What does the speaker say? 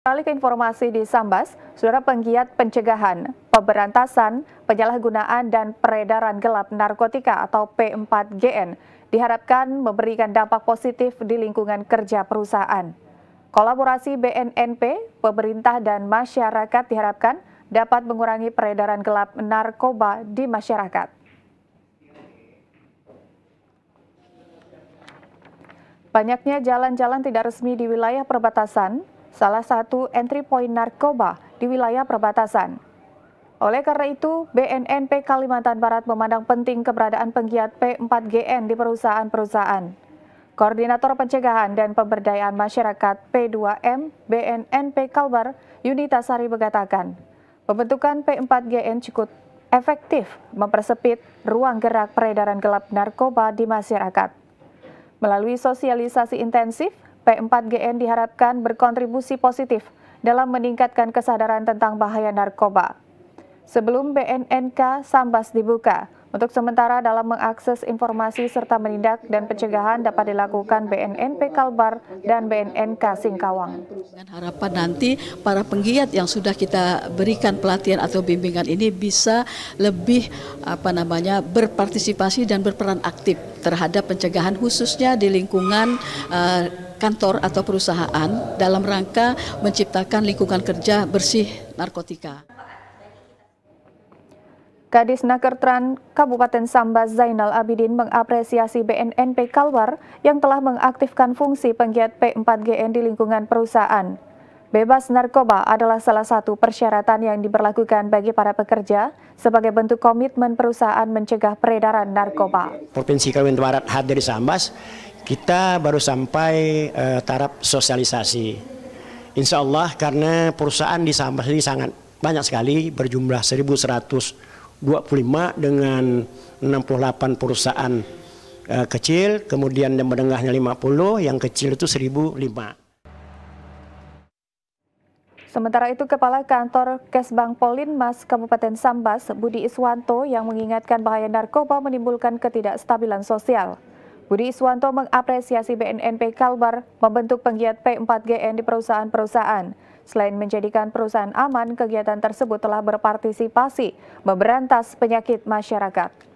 Kali ke informasi di Sambas, saudara penggiat pencegahan, pemberantasan, penyalahgunaan, dan peredaran gelap narkotika atau P4GN diharapkan memberikan dampak positif di lingkungan kerja perusahaan. Kolaborasi BNNP, pemerintah, dan masyarakat diharapkan dapat mengurangi peredaran gelap narkoba di masyarakat. Banyaknya jalan-jalan tidak resmi di wilayah perbatasan salah satu entry point narkoba di wilayah perbatasan. Oleh karena itu, BNNP Kalimantan Barat memandang penting keberadaan penggiat P4GN di perusahaan-perusahaan. Koordinator Pencegahan dan Pemberdayaan Masyarakat P2M BNNP Kalbar, Yunita Sari mengatakan, pembentukan P4GN cukup efektif mempersempit ruang gerak peredaran gelap narkoba di masyarakat. Melalui sosialisasi intensif, P4GN diharapkan berkontribusi positif dalam meningkatkan kesadaran tentang bahaya narkoba sebelum BNNK Sambas dibuka. Untuk sementara dalam mengakses informasi serta menindak dan pencegahan dapat dilakukan BNNP Kalbar dan BNNK Singkawang. Dengan harapan nanti para penggiat yang sudah kita berikan pelatihan atau bimbingan ini bisa lebih apa namanya berpartisipasi dan berperan aktif terhadap pencegahan khususnya di lingkungan uh, kantor atau perusahaan dalam rangka menciptakan lingkungan kerja bersih narkotika. Kadis Nakertran Kabupaten Sambas Zainal Abidin mengapresiasi BNNP Kalbar yang telah mengaktifkan fungsi penggiat P4GN di lingkungan perusahaan. Bebas narkoba adalah salah satu persyaratan yang diberlakukan bagi para pekerja sebagai bentuk komitmen perusahaan mencegah peredaran narkoba. Provinsi Kalimantan Barat hadir di Sambas, kita baru sampai uh, taraf sosialisasi. Insya Allah karena perusahaan di Sambas ini sangat banyak sekali berjumlah 1.100 25 dengan 68 perusahaan uh, kecil, kemudian yang menengahnya 50, yang kecil itu 1005. Sementara itu, Kepala Kantor Kesbang Polinmas Kabupaten Sambas, Budi Iswanto, yang mengingatkan bahaya narkoba menimbulkan ketidakstabilan sosial. Budi Iswanto mengapresiasi BNNP Kalbar membentuk penggiat P4GN di perusahaan-perusahaan. Selain menjadikan perusahaan aman, kegiatan tersebut telah berpartisipasi memberantas penyakit masyarakat.